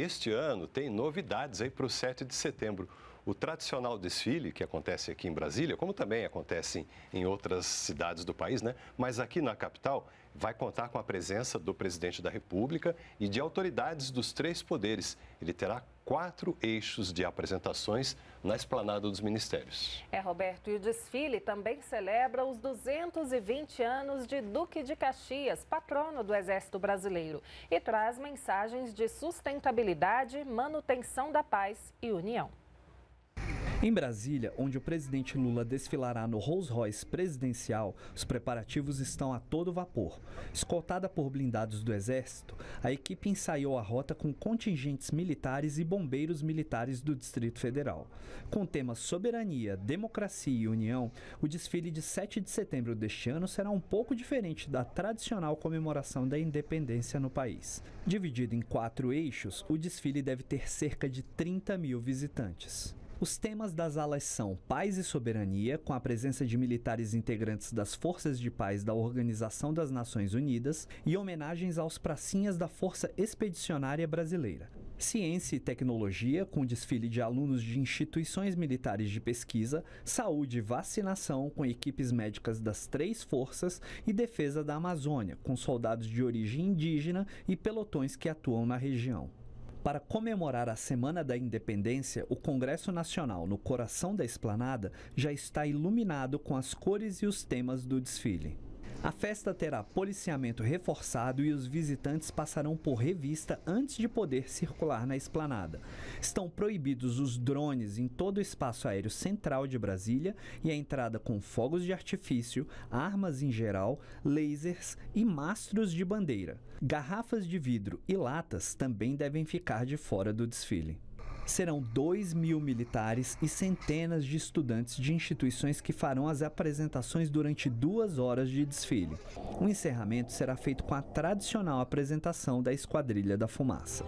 este ano tem novidades aí para o 7 de setembro. O tradicional desfile, que acontece aqui em Brasília, como também acontece em outras cidades do país, né? Mas aqui na capital, vai contar com a presença do presidente da República e de autoridades dos três poderes. Ele terá quatro eixos de apresentações na esplanada dos ministérios. É, Roberto, e o desfile também celebra os 220 anos de Duque de Caxias, patrono do Exército Brasileiro, e traz mensagens de sustentabilidade, manutenção da paz e união. Em Brasília, onde o presidente Lula desfilará no Rolls-Royce presidencial, os preparativos estão a todo vapor. Escoltada por blindados do Exército, a equipe ensaiou a rota com contingentes militares e bombeiros militares do Distrito Federal. Com temas soberania, democracia e união, o desfile de 7 de setembro deste ano será um pouco diferente da tradicional comemoração da independência no país. Dividido em quatro eixos, o desfile deve ter cerca de 30 mil visitantes. Os temas das alas são Paz e Soberania, com a presença de militares integrantes das Forças de Paz da Organização das Nações Unidas e homenagens aos pracinhas da Força Expedicionária Brasileira. Ciência e Tecnologia, com desfile de alunos de instituições militares de pesquisa, Saúde e Vacinação, com equipes médicas das três forças e Defesa da Amazônia, com soldados de origem indígena e pelotões que atuam na região. Para comemorar a Semana da Independência, o Congresso Nacional, no coração da esplanada, já está iluminado com as cores e os temas do desfile. A festa terá policiamento reforçado e os visitantes passarão por revista antes de poder circular na esplanada. Estão proibidos os drones em todo o espaço aéreo central de Brasília e a entrada com fogos de artifício, armas em geral, lasers e mastros de bandeira. Garrafas de vidro e latas também devem ficar de fora do desfile serão 2 mil militares e centenas de estudantes de instituições que farão as apresentações durante duas horas de desfile. O encerramento será feito com a tradicional apresentação da Esquadrilha da Fumaça.